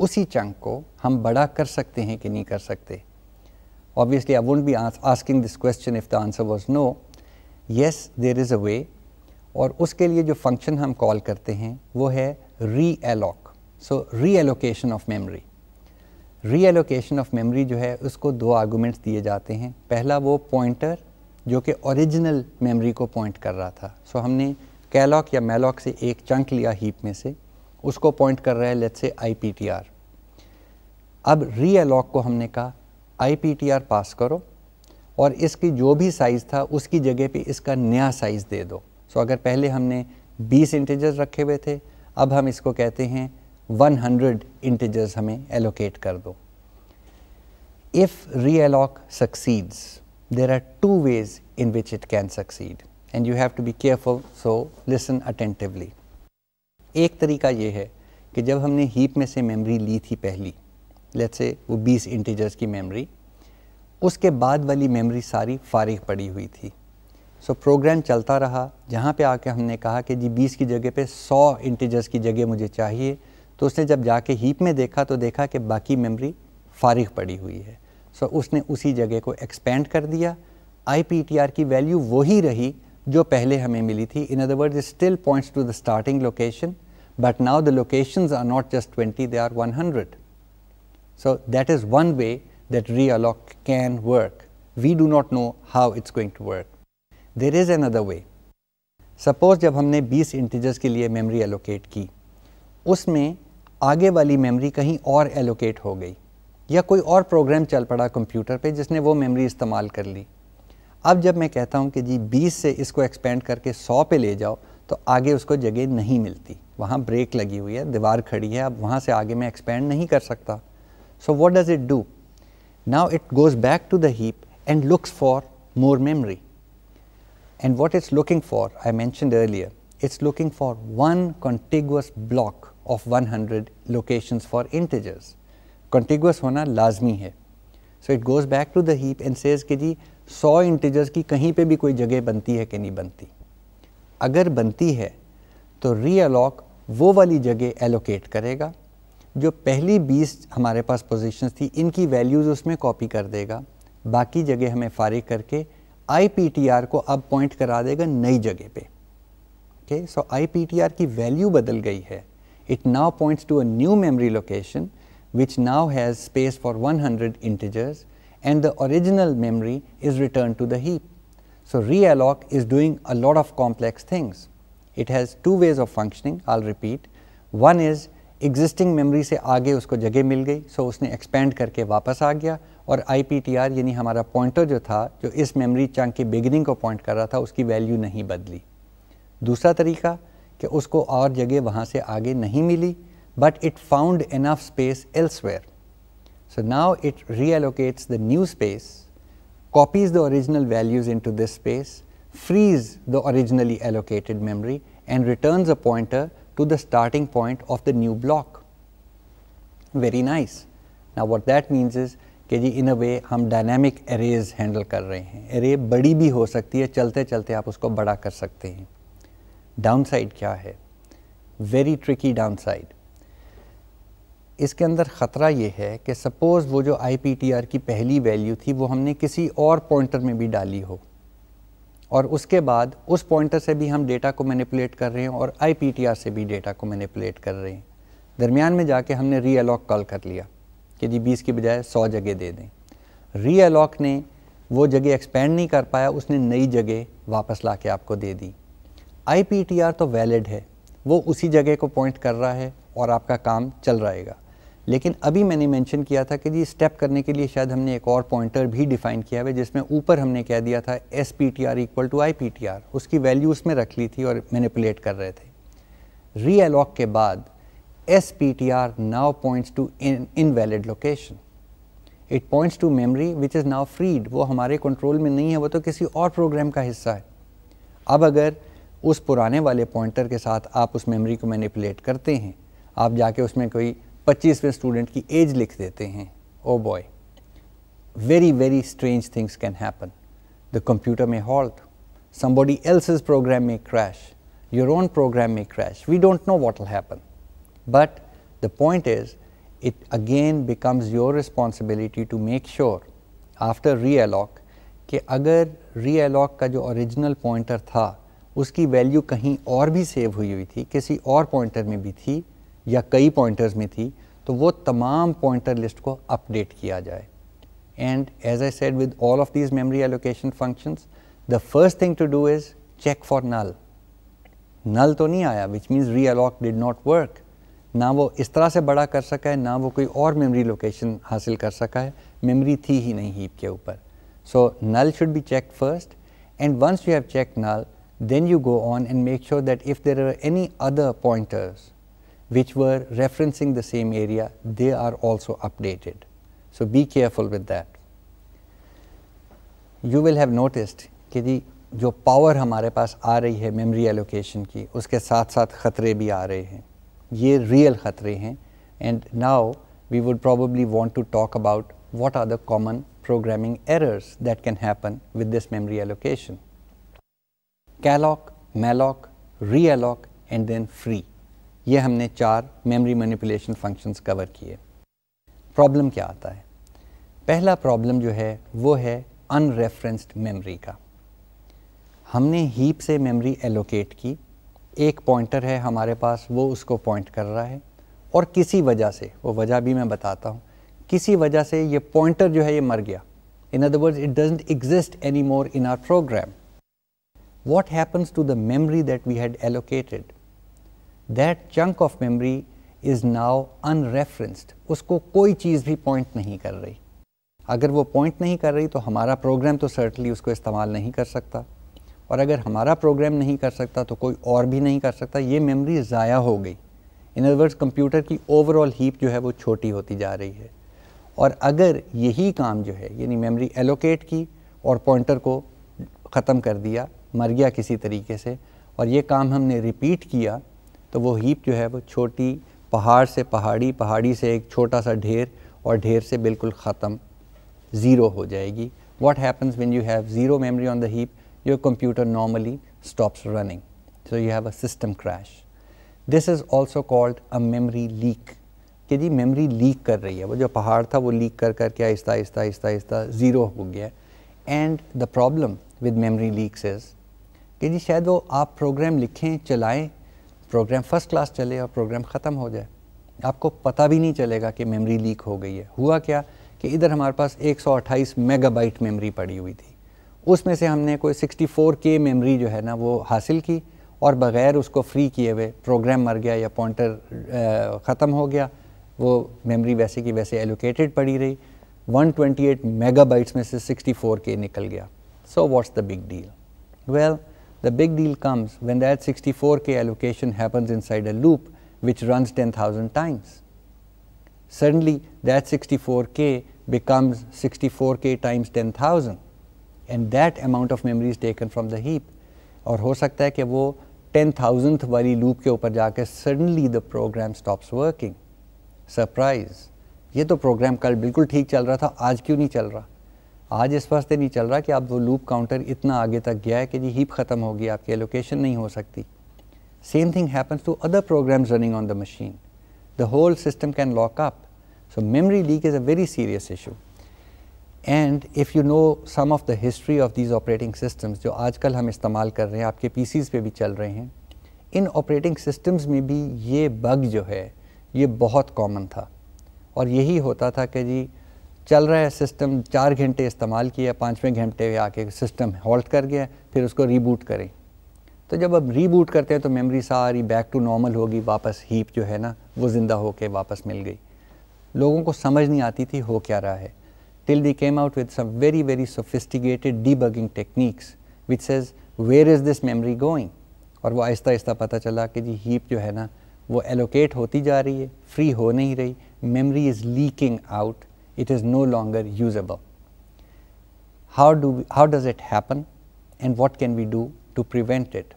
उसी chunk को हम बड़ा कर सकते हैं कि नहीं कर सकते obviously I won't be asking this question if the answer was no yes there is a way और उसके लिए जो फंक्शन हम कॉल करते हैं वो है री realloc so reallocation of memory reallocation of memory जो है उसको दो आर्गूमेंट्स दिए जाते हैं पहला वो पॉइंटर जो कि ओरिजिनल मेमोरी को पॉइंट कर रहा था सो so, हमने कैलॉक या मेलॉक से एक चंक लिया हीप में से उसको पॉइंट कर रहा है लेट्स से आई अब री एलॉक को हमने कहा आई पास करो और इसकी जो भी साइज़ था उसकी जगह पे इसका नया साइज़ दे दो सो so, अगर पहले हमने 20 इंटीजर्स रखे हुए थे अब हम इसको कहते हैं 100 इंटेजर्स हमें एलोकेट कर दो if realloc succeeds there are two ways in which it can succeed and you have to be careful so listen attentively एक तरीका ये है कि जब हमने हीप में से मेमोरी ली थी पहली लेट्स से वो 20 इंटीजर्स की मेमोरी उसके बाद वाली मेमोरी सारी फारिग पड़ी हुई थी सो so, प्रोग्राम चलता रहा जहाँ पे आके हमने कहा कि जी 20 की जगह पे 100 इंटीजर्स की जगह मुझे चाहिए तो उसने जब जाके हीप में देखा तो देखा कि बाकी मेमोरी फारिग पड़ी हुई है सो उसने उसी जगह को एक्सपेंड कर दिया आई की वैल्यू वही रही जो पहले हमें मिली थी in other word still points to the starting location but now the location are not just twenty they are one hundred so that is one way that that can work we do not know how it's going to work there is another way suppose जब हमने 20 integers के लिए memory allocate की उसमें आगे वाली memory कहीं और एलोकेट हो गई या कोई और प्रोग्राम चल पड़ा कंप्यूटर पे जिसने वो मेमोरी इस्तेमाल कर ली अब जब मैं कहता हूँ कि जी 20 से इसको एक्सपेंड करके 100 पे ले जाओ तो आगे उसको जगह नहीं मिलती वहाँ ब्रेक लगी हुई है दीवार खड़ी है अब वहाँ से आगे मैं एक्सपेंड नहीं कर सकता so what does it do now it goes back to the heap and looks for more memory what is looking for I i earlier it's looking for one one block of one 100 location for integers contiguous होना लाजमी है so it goes back to the heap and says कि जी सौ integers की कहीं पे भी कोई जगह बनती है कि नहीं बनती अगर बनती है तो री अलॉक वो वाली जगह एलोकेट करेगा जो पहली बीस हमारे पास पोजिशन थी इनकी वैल्यूज़ उसमें कॉपी कर देगा बाकी जगह हमें फारिग करके आई पी टी आर को अब पॉइंट करा देगा नई जगह पे okay so I P T R की वैल्यू बदल गई है it now points to a new memory location which now has space for 100 integers and the original memory is returned to the heap. So, realloc is doing a lot of complex things. It has two ways of functioning, I will repeat. One is existing memory se aage usko jagah mil gayi, so usne expand karke wapas aa gaya aur IPTR yani hamara pointer jo tha, jo is memory chunk ke beginning ko point kar raha tha, uski value nahi badli. Dusra tarika ki usko aur jagah wahan se aage nahi mili, but it found enough space elsewhere. So now it reallocates the new space, copies the original values into this space, frees the originally allocated memory and returns a pointer to the starting point of the new block. Very nice. Now what that means is in a way, we हम dynamic arrays handle कर Array हैं array बड़ी भी हो सकती है चलते चलते आप उसको बड़ा कर सकते इसके अंदर ख़तरा ये है कि सपोज़ वो जो आई की पहली वैल्यू थी वो हमने किसी और पॉइंटर में भी डाली हो और उसके बाद उस पॉइंटर से भी हम डेटा को मैनिपुलेट कर रहे हैं और आई से भी डेटा को मैनिपुलेट कर रहे हैं दरमियान में जाके हमने री एलॉक कॉल कर लिया कि जी बीस की बजाय सौ जगह दे दें री एलॉक ने वो जगह एक्सपेंड नहीं कर पाया उसने नई जगह वापस ला के आपको दे दी आई तो वैलिड है वो उसी जगह को पॉइंट कर रहा है और आपका काम चल रहेगा लेकिन अभी मैंने मेंशन किया था कि जी स्टेप करने के लिए शायद हमने एक और पॉइंटर भी डिफाइन किया है जिसमें ऊपर हमने कह दिया था S P T R equal to I P T R उसकी वैल्यू उसमें रख ली थी और मैनिपुलेट कर रहे थे रीअलॉक के बाद S P T R now points to in invalid location it points to memory which is now freed वो हमारे कंट्रोल में नहीं है वो तो किसी और प्रोग्राम का हिस्सा है अब अगर उस पुराने वाले पॉइंटर के साथ आप उस मेमरी को मैनिपुलेट करते हैं आप जाके उसमें कोई पच्चीसवें स्टूडेंट की एज लिख देते हैं oh boy very very strange things can happen the computer में halt somebody else is program में क्रैश योर ओन प्रोग्राम में crash we don't know what happen but the point is it again becomes your responsibility to make sure after realloc कि अगर री alloc का जो original pointer था उसकी value कहीं और भी सेव हुई हुई थी किसी और पॉइंटर में भी थी या कई पॉइंटर्स में थी तो वो तमाम पॉइंटर लिस्ट को अपडेट किया जाए and as I said with all of these memory allocation functions the first thing to do is check for null null तो नहीं आया विच मीन्स री अलॉक डिड नॉट वर्क ना वो इस तरह से बड़ा कर सका है ना वो कोई और मेमोरी लोकेशन हासिल कर सका है मेमोरी थी ही नहीं हीप के ऊपर so null should be check first and once you have check null then you go on and make sure that if there are any other pointers which were referencing the same area, they are also updated. So be careful with that. You will have noticed that the power we have is coming रही है memory allocation की उसके साथ साथ ख़तरे भी आ रहे हैं ये रियल ख़तरे हैं and now we what are the common programming errors that can happen with this memory allocation. Calloc, malloc, realloc and then free. ये हमने चार मेमोरी मैनिपुलेशन फंक्शंस कवर किए प्रॉब्लम क्या आता है पहला प्रॉब्लम जो है वो है अनरेफरेंस्ड मेमोरी का हमने हीप से मेमोरी एलोकेट की एक पॉइंटर है हमारे पास वो उसको पॉइंट कर रहा है और किसी वजह से वो वजह भी मैं बताता हूँ किसी वजह से ये पॉइंटर जो है ये मर गया in other words it doesn't exist any more in our program what happens to the memory that we had allocated that chunk of memory is now unreferenced उसको कोई चीज़ भी पॉइंट नहीं कर रही अगर वो पॉइंट नहीं कर रही तो हमारा प्रोग्राम तो सर्टली उसको इस्तेमाल नहीं कर सकता और अगर हमारा प्रोग्राम नहीं कर सकता तो कोई और भी नहीं कर सकता ये मेमोरी ज़ाया हो गई इन अदरवर्ड्स कंप्यूटर की ओवरऑल हीप जो है वो छोटी होती जा रही है और अगर यही काम जो है यानी मेमोरी एलोकेट की और पॉइंटर को ख़त्म कर दिया मर गया किसी तरीके से और ये काम हमने रिपीट किया तो वो हीप जो है वो छोटी पहाड़ से पहाड़ी पहाड़ी से एक छोटा सा ढेर और ढेर से बिल्कुल ख़त्म ज़ीरो हो जाएगी what happens when you have zero memory on the heap your computer normally stops running so you have a system crash this is also called a memory leak कि जी मेमरी लीक कर रही है वो जो पहाड़ था वो लीक कर कर के आहिस्ता आहिस्ता आहिस्ता आहिस्ता ज़ीरो हो गया and the problem with memory leaks is कि जी शायद वो आप प्रोग्राम लिखें चलाएं प्रोग्राम फर्स्ट क्लास चले और प्रोग्राम ख़त्म हो जाए आपको पता भी नहीं चलेगा कि मेमोरी लीक हो गई है हुआ क्या कि इधर हमारे पास 128 मेगाबाइट मेमोरी पड़ी हुई थी उसमें से हमने कोई 64 के मेमोरी जो है ना वो हासिल की और बग़ैर उसको फ्री किए हुए प्रोग्राम मर गया या पॉइंटर ख़त्म हो गया वो मेमोरी वैसे की वैसे एलोकेटेड पड़ी रही 128 मेगाबाइट्स में से 64 के निकल गया so what's the big deal well The big deal comes when that 64k allocation happens inside a loop which runs 10,000 times. Suddenly, that 64k becomes 64k times 10,000 and that amount of memory is taken from the heap. Or ho sakta hai ke wo 10,000th wali loop ke upar ja suddenly the program stops working. Surprise! Ye to program kal bilkul theek chal raha tha, aaj kyun nahi chal आज इस वास्ते नहीं चल रहा कि आप वो loop counter इतना आगे तक गया है कि जी हीप ख़त्म होगी आपकी एलोकेशन नहीं हो सकती same thing happens to other programs running on the machine the whole system can lock up so memory leak is a very serious issue and if you know some of the history of these operating systems जो आजकल हम इस्तेमाल कर रहे हैं आपके PCs पे भी चल रहे हैं इन ऑपरेटिंग सिस्टम्स में भी ये बग जो है ये बहुत कॉमन था और यही होता था कि जी चल रहा है सिस्टम चार घंटे इस्तेमाल किया पाँचवें घंटे आके सिस्टम हॉल्ट कर गया फिर उसको रीबूट करें तो जब अब रीबूट करते हैं तो मेमोरी सारी बैक टू नॉर्मल होगी वापस हीप जो है ना वो ज़िंदा होके वापस मिल गई लोगों को समझ नहीं आती थी हो क्या रहा है till came out with some very very sophisticated debugging techniques which says where is this memory going और वो आहिस्ता आहिस्ता पता चला कि जी हीप जो है ना वो एलोकेट होती जा रही है फ्री हो नहीं रही memory is leaking out it is no longer usable. How, do how does it happen and what can we do to prevent it?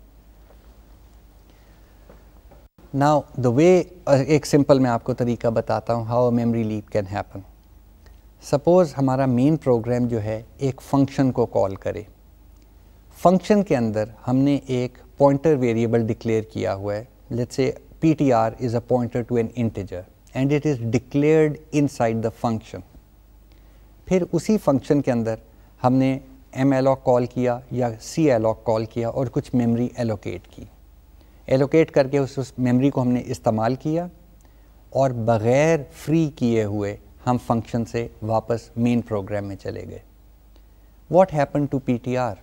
Now, the way a uh, simple main aapko tarika batata how a memory leak can happen. Suppose our main program jo hai, a function ko call kare. Function ke andar humne a pointer variable declare kiya hua Let's say PTR is a pointer to an integer and it is declared inside the function. फिर उसी function के अंदर हमने M alloc call किया या सी alloc call किया और कुछ मेमोरी एलोकेट की एलोकेट करके उस उस मेमोरी को हमने इस्तेमाल किया और बग़ैर फ्री किए हुए हम फंक्शन से वापस मेन प्रोग्राम में चले गए what happen to P T R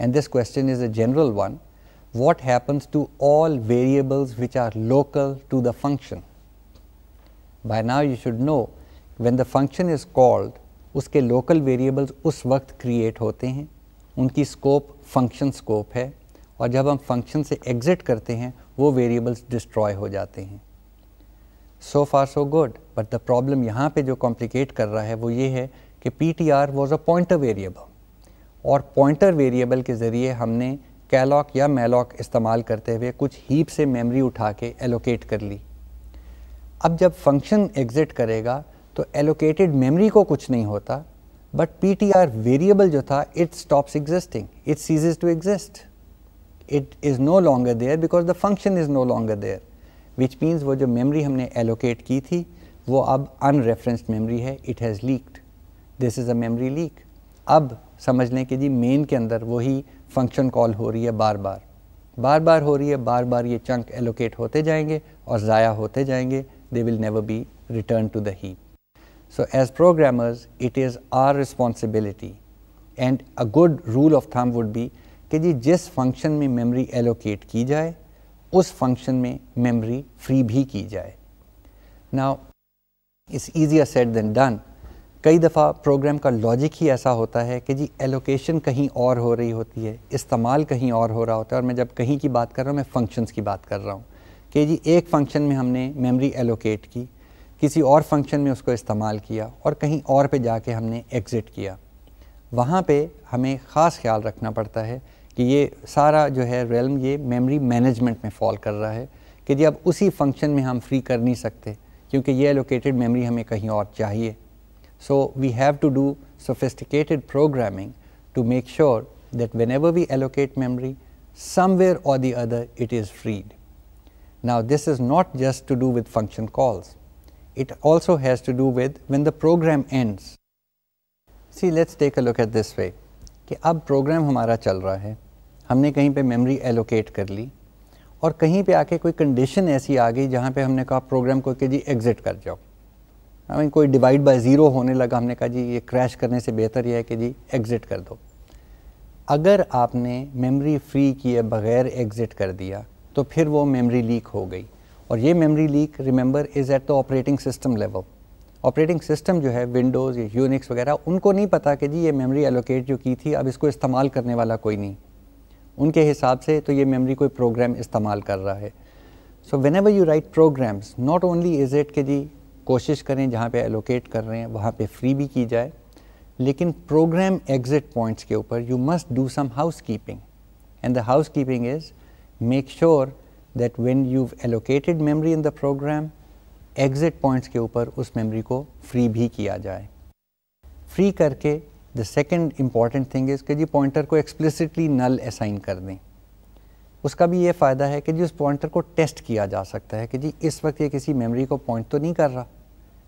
and this question is a general one what happens to all variables which are local to the function by now you should know when the function is called उसके local variables उस वक्त create होते हैं उनकी scope function scope है और जब हम फंक्शन से एग्जिट करते हैं वो वेरिएबल्स डिस्ट्रॉय हो जाते हैं so far so good but the problem यहाँ पे जो कॉम्प्लिकेट कर रहा है वो ये है कि P T R was a pointer variable और पॉइंटर वेरिएबल के ज़रिए हमने कैलॉक या मेलॉक इस्तेमाल करते हुए कुछ हीप से मेमोरी उठा के एलोकेट कर ली अब जब फंक्शन एग्ज़िट करेगा तो एलोकेटेड मेमोरी को कुछ नहीं होता but P T R variable जो था it stops existing it ceases to exist it is no longer there because the function is no longer there which means वो जो मेमोरी हमने एलोकेट की थी वो अब अनरेफरेंस्ड मेमोरी है it has leaked this is a memory leak अब समझ लें कि जी मेन के अंदर वही फंक्शन कॉल हो रही है बार बार बार बार हो रही है बार बार ये चंक एलोकेट होते जाएंगे और ज़ाया होते जाएंगे they will never be return to the heap So, as programmers, it is our responsibility and a good rule of thumb would be कि जी जिस फंक्शन में मेमोरी एलोकेट की जाए उस फंक्शन में मेमोरी फ्री भी की जाए नाउ इस ईजियर सेट देन डन कई दफ़ा प्रोग्राम का लॉजिक ही ऐसा होता है कि जी एलोकेशन कहीं और हो रही होती है इस्तेमाल कहीं और हो रहा होता है और मैं जब कहीं की बात कर रहा हूँ मैं फंक्शंस की बात कर रहा हूँ कि जी एक फंक्शन में हमने मेमोरी एलोकेट की किसी और फंक्शन में उसको इस्तेमाल किया और कहीं और पे जाके हमने एग्ज़िट किया वहाँ पे हमें ख़ास ख्याल रखना पड़ता है कि ये सारा जो है रेलम ये मेमोरी मैनेजमेंट में फॉल कर रहा है कि जी अब उसी फंक्शन में हम फ्री कर नहीं सकते क्योंकि ये एलोकेटेड मेमोरी हमें कहीं और चाहिए so we have to do sophisticated programming to make sure that whenever we allocate memory somewhere और the other it is freed now this is not just to do with function calls it also has to do with when the program ends. See, let's take a look at this way. कि अब program हमारा चल रहा है हमने कहीं पे memory allocate कर ली और कहीं पे आके कोई condition ऐसी आ गई जहाँ पे हमने कहा program को कि जी exit कर जाओ आई I mean, कोई divide by ज़ीरो होने लगा हमने कहा जी ये crash करने से बेहतर यह है कि जी exit कर दो अगर आपने मेमोरी फ्री किए बगैर एग्ज़िट कर दिया तो फिर वो मेमोरी लीक हो गई और ये memory leak remember is at the operating system level operating system जो है विंडोज़ यूनिक्स वगैरह उनको नहीं पता कि जी ये मेमोरी एलोकेट जो की थी अब इसको इस्तेमाल करने वाला कोई नहीं उनके हिसाब से तो ये मेमोरी कोई प्रोग्राम इस्तेमाल कर रहा है so whenever you write programs not only is it के जी कोशिश करें जहाँ पे एलोकेट कर रहे हैं वहाँ पे फ्री भी की जाए लेकिन प्रोग्राम एग्जिट पॉइंट्स के ऊपर you must do some housekeeping and the housekeeping is make sure that when you've allocated memory in the program, exit points ke ऊपर us memory ko free bhi किया jaye. free karke the second important thing is कि the pointer ko explicitly null assign कर दें उसका भी ये फ़ायदा है कि जी pointer ko test test ja जा hai है कि is इस वक्त ये किसी मेमोरी को पॉइंट तो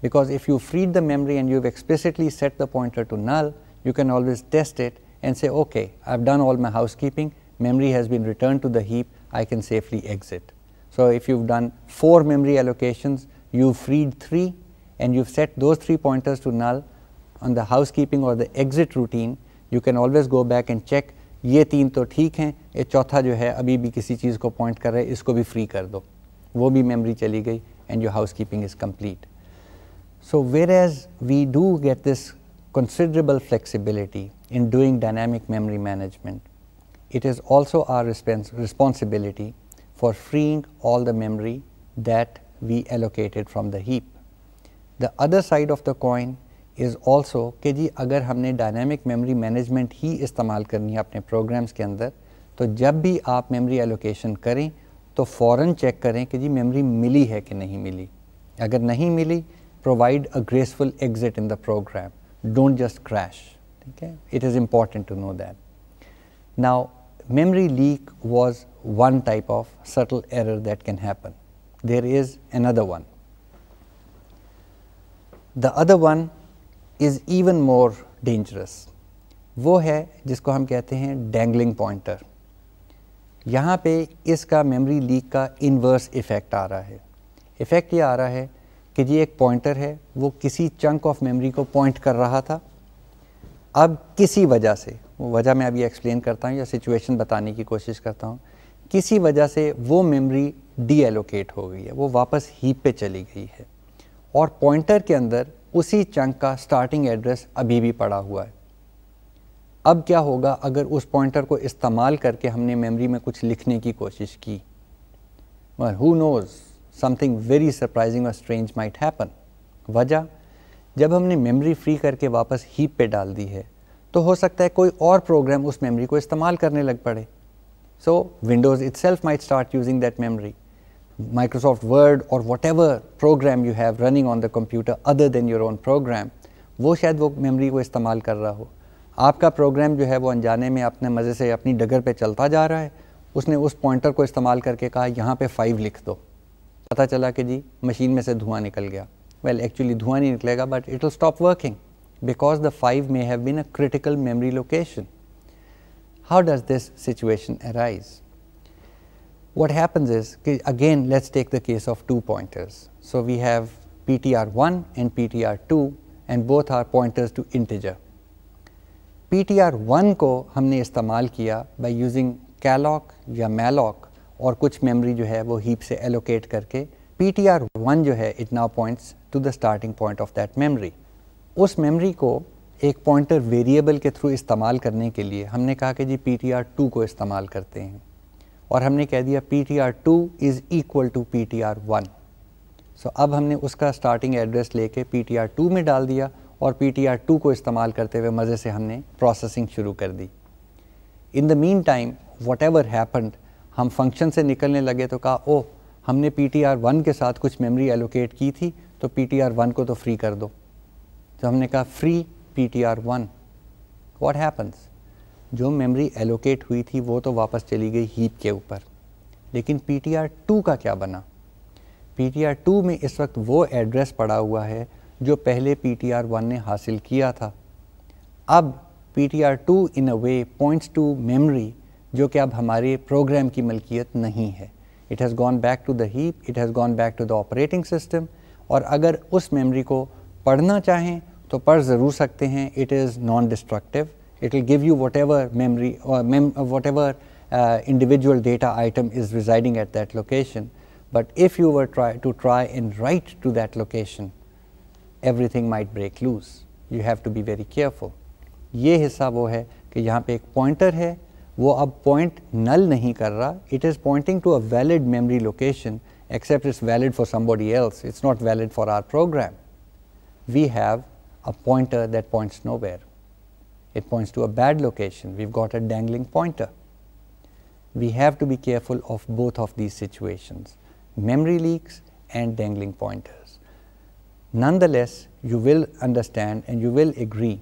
because if you freed the memory and you've explicitly set the pointer to null, you can always test it and say, okay, I've done all my housekeeping, memory has been returned to the heap, I can safely exit. So, if you have done 4 memory allocations, you have freed 3 and you have set those 3 pointers to null on the housekeeping or the exit routine, you can always go back and check ये तीन तो ठीक हैं ये चौथा जो है अभी भी किसी चीज़ को ko कर रहा है इसको भी फ्री कर and your housekeeping is complete. So, whereas we do get this considerable flexibility in doing dynamic memory management it is also our responsibility for freeing all the memory that we allocated from the heap. The other side of the coin is also कि जी अगर हमने dynamic memory management ही इस्तेमाल करनी है अपने programs के अंदर तो जब भी memory allocation करें तो foreign check करें कि जी memory मिली है कि नहीं मिली अगर नहीं मिली provide a graceful exit in the program don't just crash it is important to know that now memory leak was one type of subtle error that can happen. There is another one. The other one is even more dangerous. वो है जिसको हम कहते हैं dangling pointer. यहाँ पे इसका memory leak का inverse effect आ रहा है Effect ये आ रहा है कि ये एक pointer है वो किसी chunk of memory को point कर रहा था अब किसी वजह से वो वजह मैं अभी एक्सप्लेन करता हूँ या सिचुएशन बताने की कोशिश करता हूँ किसी वजह से वो मेमोरी डी एलोकेट हो गई है वो वापस हीप पे चली गई है और पॉइंटर के अंदर उसी चंक का स्टार्टिंग एड्रेस अभी भी पड़ा हुआ है अब क्या होगा अगर उस पॉइंटर को इस्तेमाल करके हमने मेमोरी में कुछ लिखने की कोशिश की मगर who knows something very surprising और स्ट्रेंज माइट हैपन वजह जब हमने मेमोरी फ्री करके वापस हीप पे डाल दी है तो हो सकता है कोई और प्रोग्राम उस मेमोरी को इस्तेमाल करने लग पड़े सो Windows itself may start using that memory Microsoft Word और whatever program you have running on the computer other than your own program वो शायद वो मेमरी को इस्तेमाल कर रहा हो आपका प्रोग्राम जो है वो अनजाने में अपने मज़े से अपनी डगर पे चलता जा रहा है उसने उस पॉइंटर को इस्तेमाल करके कहा यहाँ पे फाइव लिख दो पता चला कि जी मशीन में से धुआं निकल गया वेल एक्चुअली धुआं नहीं निकलेगा but it will stop working because the 5 may have been a critical memory location. How does this situation arise? What happens is, again, let us take the case of two pointers. So, we have PTR1 and PTR2 and both are pointers to integer. PTR1 को हमने इस्तेमाल किया by using calloc या malloc और कुछ memory जो है वो heap से allocate करके PTR1 जो है it now points to the starting point of that memory. उस मेमोरी को एक पॉइंटर वेरिएबल के थ्रू इस्तेमाल करने के लिए हमने कहा कि जी पी टी आर टू को इस्तेमाल करते हैं और हमने कह दिया P T R two is equal to P T R one so अब हमने उसका स्टार्टिंग एड्रेस लेके पी टी आर टू में डाल दिया और पी टी आर टू को इस्तेमाल करते हुए मज़े से हमने प्रोसेसिंग शुरू कर दी in the meantime whatever happened हम फंक्शन से निकलने लगे तो कहा ओह हमने पी टी आर वन के साथ कुछ मेमरी एलोकेट की थी तो पी टी आर वन को तो फ्री कर दो तो हमने कहा free P T R one what happens जो मेमोरी एलोकेट हुई थी वो तो वापस चली गई हीप के ऊपर लेकिन पी टी आर टू का क्या बना पी टी आर टू में इस वक्त वो एड्रेस पड़ा हुआ है जो पहले पी टी आर वन ने हासिल किया था अब P T R two in a way points to memory जो कि अब हमारे प्रोग्राम की मलकियत नहीं है it has gone back to the heap it has gone back to the operating system और अगर उस मेमोरी को पढ़ना चाहें तो पढ़ ज़रूर सकते हैं it is non it will give you whatever memory or uh, uh, whatever uh, individual data item is residing at that location. But if you were try to try and write to that location, everything might break loose. You have to be very careful. ये हिस्सा वो है कि यहाँ पे एक pointer है वो अब पॉइंट नल नहीं कर रहा it is pointing to a valid memory location except it's valid for somebody else it's not valid for our program we have a pointer that points nowhere. It points to a bad location. We've got a dangling pointer. We have to be careful of both of these situations, memory leaks and dangling pointers. Nonetheless, you will understand and you will agree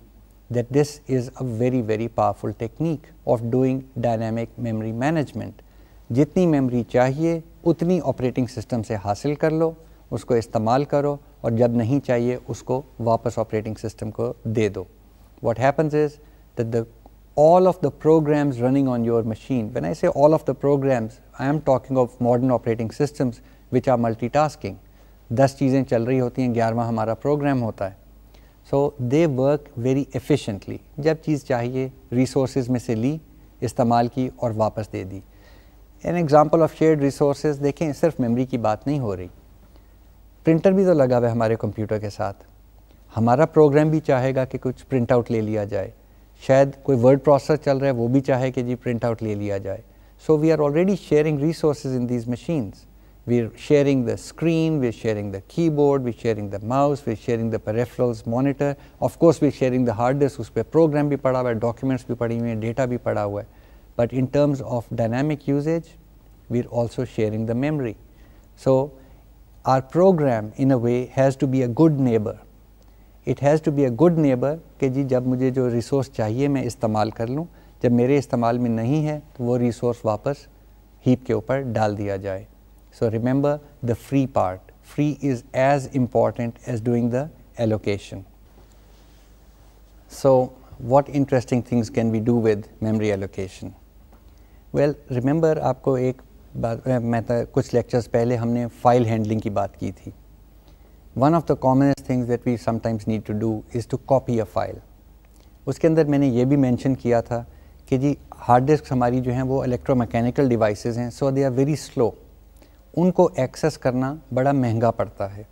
that this is a very, very powerful technique of doing dynamic memory management. Jitni memory chahiye, utni operating system se hasil karlo, usko उसको karo. और जब नहीं चाहिए उसको वापस operating system को दे दो what happens is that the all of the programs running on your machine when i say all of the programs i am talking of modern operating systems which are multitasking 10 चीज़ें चल रही होती हैं ग्यारहवा हमारा program होता है so they work very efficiently जब चीज़ चाहिए रिसोर्स में से ली इस्तेमाल की और वापस दे दी an example of shared resource देखें सिर्फ मेमोरी की बात नहीं हो रही प्रिंटर भी तो लगा हुआ है हमारे कंप्यूटर के साथ हमारा प्रोग्राम भी चाहेगा कि कुछ प्रिंट आउट ले लिया जाए शायद कोई वर्ड प्रोसेस चल रहा है वो भी चाहे कि जी प्रिंट आउट ले लिया जाए so we are already sharing resource in these machines we are sharing the screen we are sharing the keyboard we sharing the mouse we sharing the peripherals monitor of course course we sharing the hard disk उस पर programme भी पड़ा हुआ है documents भी पड़ी हुई हैं डेटा भी पड़ा हुआ है but in terms of dynamic usage we are also sharing the memory so our program in a way has to be a good neighbor it has to be a good neighbour कि जी जब मुझे जो resource चाहिए मैं इस्तेमाल कर लूँ जब मेरे इस्तेमाल में नहीं है तो वो रिसोर्स वापस हीप के ऊपर डाल दिया जाए so remember the free part free is as important as doing the allocation so what interesting things can we do with memory allocation well remember आपको एक तो कुछ लेक्चर्स पहले हमने फाइल हैंडलिंग की बात की थी one of the commonest things that we sometimes need to do is to copy a file उसके अंदर मैंने ये भी मेंशन किया था कि जी हार्ड डिस्क हमारी जो हैं वो इलेक्ट्रोमैकेनिकल डिवाइसेस हैं so they are very slow उनको एक्सेस करना बड़ा महंगा पड़ता है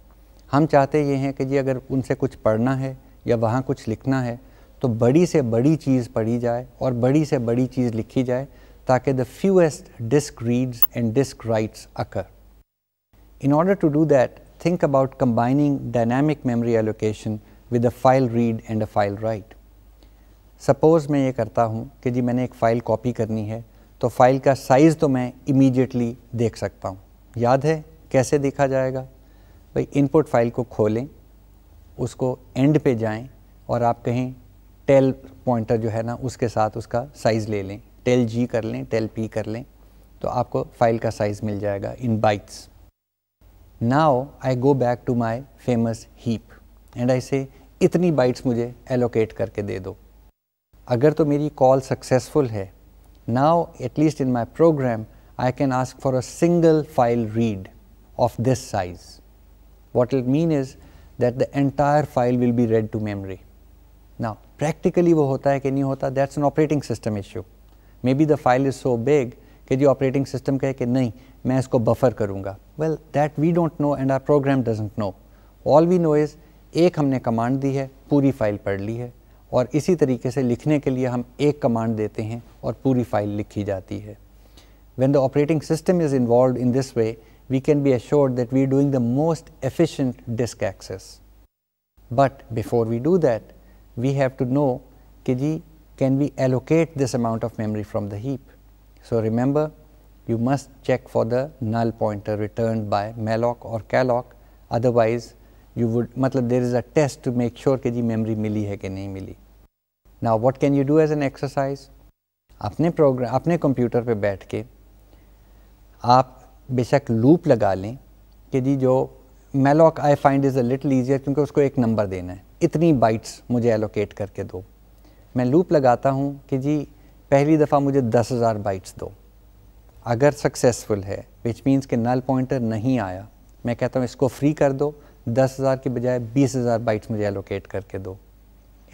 हम चाहते ये हैं कि जी अगर उनसे कुछ पढ़ना है या वहाँ कुछ लिखना है तो बड़ी से बड़ी चीज़ पढ़ी जाए और बड़ी से बड़ी चीज़ लिखी जाए ताकि the fewest disk reads and disk writes occur in order to do that think about combining dynamic memory allocation with a file read and a file write suppose मैं ये करता हूँ कि जी मैंने एक फ़ाइल कॉपी करनी है तो फ़ाइल का साइज़ तो मैं इमीडिएटली देख सकता हूँ याद है कैसे देखा जाएगा भाई इनपुट फाइल को खोलें उसको एंड पे जाएं और आप कहें टेल पॉइंटर जो है ना उसके साथ उसका साइज़ ले लें टेल जी कर लें टेल पी कर लें तो आपको फाइल का साइज़ मिल जाएगा in bytes now I go back to my famous heap and I say इतनी बाइट्स मुझे एलोकेट करके दे दो अगर तो मेरी कॉल सक्सेसफुल है now at least in my program I can ask for a single file read of this size what it mean is that the entire file will be read to memory now practically वो होता है कि नहीं होता that's an operating system issue maybe the file is so big operating system operating no, I will buffer it. Well, that we don't know, and our program doesn't know. All we know is, is एक हमने command दी है पूरी file पढ़ ली है और इसी तरीके से लिखने के लिए हम एक कमांड देते हैं और पूरी फाइल लिखी जाती है when the operating system is involved in this way, we can be assured that we are doing the most efficient disk access. But before we do that, we have to know कि जी can we allocate this amount of memory from the heap? So remember, you must check for the null pointer returned by malloc or calloc. Otherwise, you would, matlab, there is a test to make sure that memory mili hai ke nahi Now, what can you do as an exercise? Apne program, apne computer pe baith ke, aap beshak loop laga lein, ke malloc I find is a little easier, kyunki usko ek number dena hai. Itni bytes mujhe allocate karke do. मैं loop लगाता हूँ कि जी पहली दफ़ा मुझे दस हज़ार bytes दो अगर सक्सेसफुल है विच मीन्स कि नल पॉइंटर नहीं आया मैं कहता हूँ इसको फ्री कर दो दस हज़ार के बजाय बीस हज़ार बाइट्स मुझे एलोकेट करके दो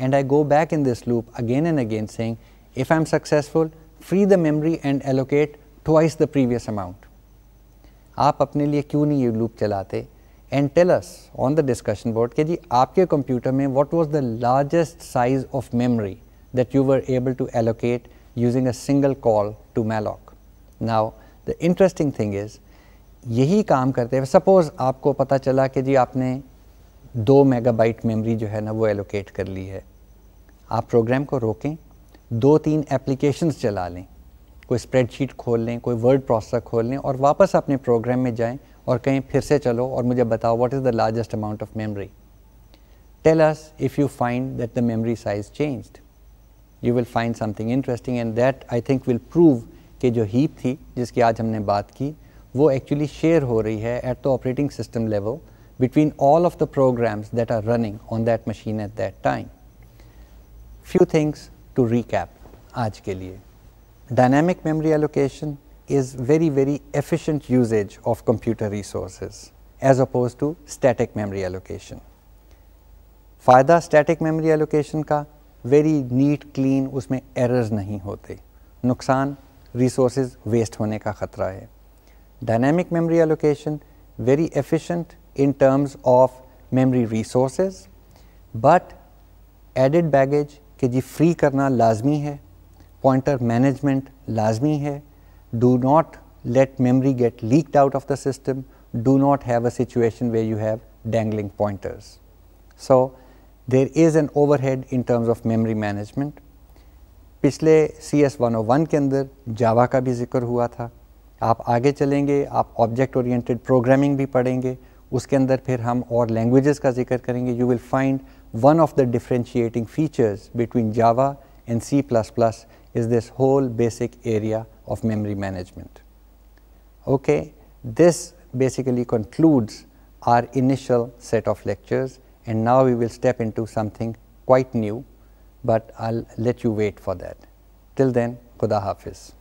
and I go back in this loop again and again saying if I am successful free the memory and allocate twice the previous amount आप अपने लिए क्यों नहीं ये लूप चलाते and tell on the discussion board कि जी आपके कंप्यूटर में what was the largest size of memory that you were able to allocate using a single call to malloc. Now, the interesting thing is, यही काम करते हुए suppose आपको पता चला कि जी आपने दो मेगाबाइट मेमोरी जो है ना वो एलोकेट कर ली है आप प्रोग्राम को रोकें दो तीन एप्लीकेशंस चला लें कोई स्प्रेडशीट खोल लें कोई वर्ड प्रोसेसर खोल लें और वापस अपने प्रोग्राम में जाएं और कहें फिर से चलो और मुझे बताओ what is the largest amount of memory tell us if you find that the memory size changed you will find something interesting, and that I think will prove कि जो हीप थी जिसकी आज हमने बात की वो एक्चुअली शेयर हो रही है at between all of the programs that are running on that machine at that time. Few things to recap आज के Dynamic memory allocation is very, very efficient usage of computer resources as opposed to static memory allocation. फ़ायदा static memory allocation का very neat clean उसमें errors नहीं होते नुकसान resource waste होने का ख़तरा है dynamic memory allocation very efficient in terms of memory resource but added baggage के जी फ्री करना लाजमी है पॉइंटर मैनेजमेंट लाजमी है do not let memory get leaked out of the system do not have situation where you have dangling pointers so there is an overhead in terms of memory management पिछले CS 101 के अंदर Java का भी जिक्र हुआ था आप आगे चलेंगे आप Object Oriented Programming भी पढ़ेंगे उसके अंदर फिर हम और languages का जिक्र करेंगे You will find one of the differentiating features between Java and C++ is this whole basic area of memory management. Okay, this basically concludes our initial set of lectures and now we will step into something quite new, but I'll let you wait for that. Till then, Khuda Hafiz.